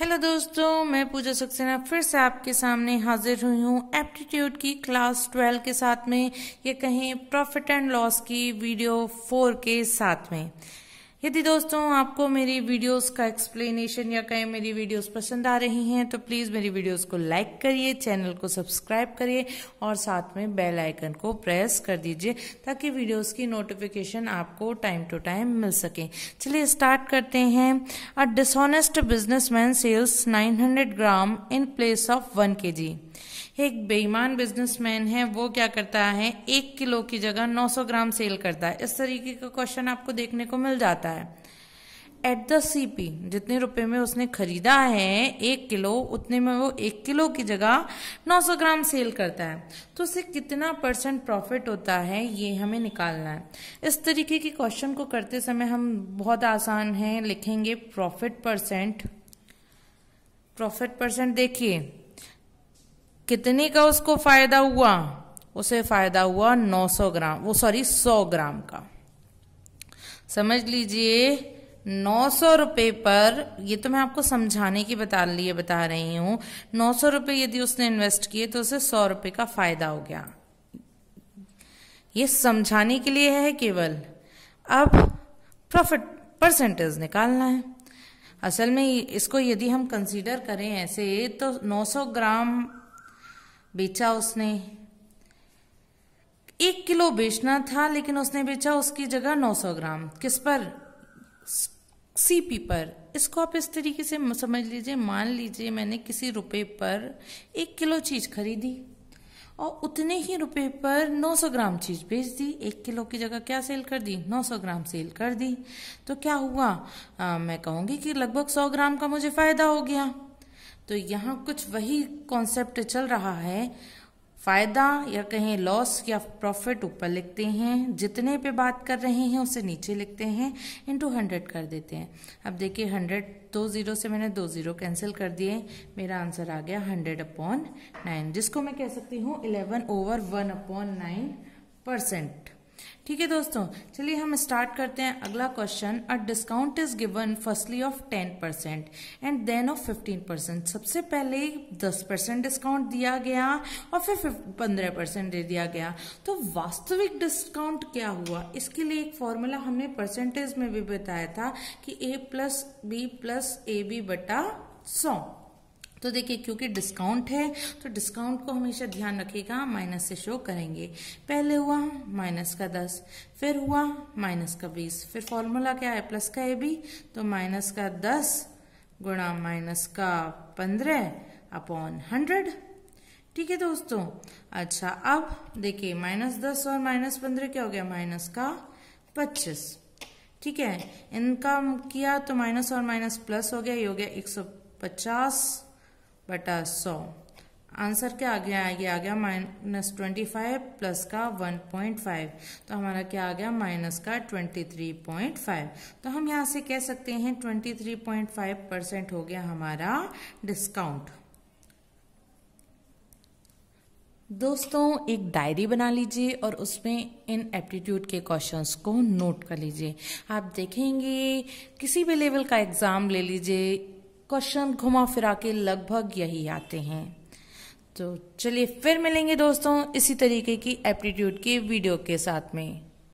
hello दोस्तों मैं पूजा सक्सेना फिर से आपके सामने हाजिर हुई हूँ एप्टीट्यूड की क्लास ट्वेल्व के साथ में ये कहें प्रॉफिट एंड लॉस की वीडियो फोर के साथ में यदि दोस्तों आपको मेरी वीडियोस का एक्सप्लेनेशन या कहीं मेरी वीडियोस पसंद आ रही हैं तो प्लीज़ मेरी वीडियोस को लाइक करिए चैनल को सब्सक्राइब करिए और साथ में बेल आइकन को प्रेस कर दीजिए ताकि वीडियोस की नोटिफिकेशन आपको टाइम टू टाइम मिल सके चलिए स्टार्ट करते हैं a dishonest businessman sells nine gram in place of one K G एक बेईमान बिजनेसमैन है वो क्या करता है एक किलो की जगह 900 ग्राम सेल करता है इस तरीके का क्वेश्चन आपको देखने को मिल जाता है एट द सीपी जितने रुपए में उसने खरीदा है एक किलो उतने में वो एक किलो की जगह 900 ग्राम सेल करता है तो उसे कितना परसेंट प्रॉफिट होता है ये हमें निकालना है इस तरीके के क्वेश्चन को करते समय हम बहुत आसान है लिखेंगे प्रॉफिट परसेंट प्रॉफिट परसेंट देखिए कितने का उसको फायदा हुआ उसे फायदा हुआ 900 ग्राम वो सॉरी 100 ग्राम का समझ लीजिए नौ सौ रुपये पर ये तो मैं आपको समझाने की बता लिए बता रही हूँ नौ सौ रुपये यदि उसने इन्वेस्ट किए तो उसे सौ रुपये का फायदा हो गया ये समझाने के लिए है केवल अब प्रॉफिट परसेंटेज निकालना है असल में इसको यदि हम कंसीडर करें ऐसे तो 900 ग्राम बेचा उसने एक किलो बेचना था लेकिन उसने बेचा उसकी जगह 900 ग्राम किस पर सीपी पर इसको आप इस तरीके से समझ लीजिए मान लीजिए मैंने किसी रुपए पर एक किलो चीज़ खरीदी और उतने ही रुपए पर 900 ग्राम चीज़ बेच दी एक किलो की जगह क्या सेल कर दी 900 ग्राम सेल कर दी तो क्या हुआ आ, मैं कहूंगी कि लगभग 100 ग्राम का मुझे फ़ायदा हो गया तो यहाँ कुछ वही कॉन्सेप्ट चल रहा है फायदा या कहें लॉस या प्रॉफिट ऊपर लिखते हैं जितने पे बात कर रहे हैं उसे नीचे लिखते हैं इनटू हंड्रेड कर देते हैं अब देखिए हंड्रेड दो जीरो से मैंने दो जीरो कैंसिल कर दिए मेरा आंसर आ गया हंड्रेड अपॉन नाइन जिसको मैं कह सकती हूँ eleven over one upon nine percent ठीक है दोस्तों चलिए हम स्टार्ट करते हैं अगला question a discount is given firstly of ten percent and then of fifteen percent सबसे पहले दस परसेंट डिस्काउंट दिया गया और फिर पंद्रह परसेंट दे दिया गया तो वास्तविक डिस्काउंट क्या हुआ इसके लिए एक फॉर्मूला हमने परसेंटेज में भी बताया था कि A plus B plus A B बटा सौ तो देखिए क्योंकि डिस्काउंट है तो डिस्काउंट को हमेशा ध्यान रखिएगा माइनस से शो करेंगे पहले हुआ माइनस का दस फिर हुआ माइनस का बीस फिर फॉर्मूला क्या है प्लस का ए बी तो माइनस का दस गुणा माइनस का पंद्रह अपॉन हंड्रेड ठीक है दोस्तों अच्छा अब देखिए माइनस दस और माइनस पंद्रह क्या हो गया माइनस का पच्चीस ठीक है इनका किया तो माइनस और माइनस प्लस हो गया ये हो गया एक सौ पचास बटा सौ आंसर क्या आ गया ये आ गया माइनस ट्वेंटी फाइव प्लस का वन पॉइंट फाइव तो हमारा क्या आ गया माइनस का ट्वेंटी थ्री पॉइंट फाइव तो हम यहाँ से कह सकते हैं twenty three point five percent हो गया हमारा डिस्काउंट दोस्तों एक डायरी बना लीजिए और उसमें इन एप्टीट्यूड के क्वेश्चंस को नोट कर लीजिए आप देखेंगे किसी भी लेवल का एग्ज़ाम ले लीजिए क्वेश्चन घुमा फिरा के लगभग यही आते हैं तो चलिए फिर मिलेंगे दोस्तों इसी तरीके की एप्टीट्यूड की वीडियो के साथ में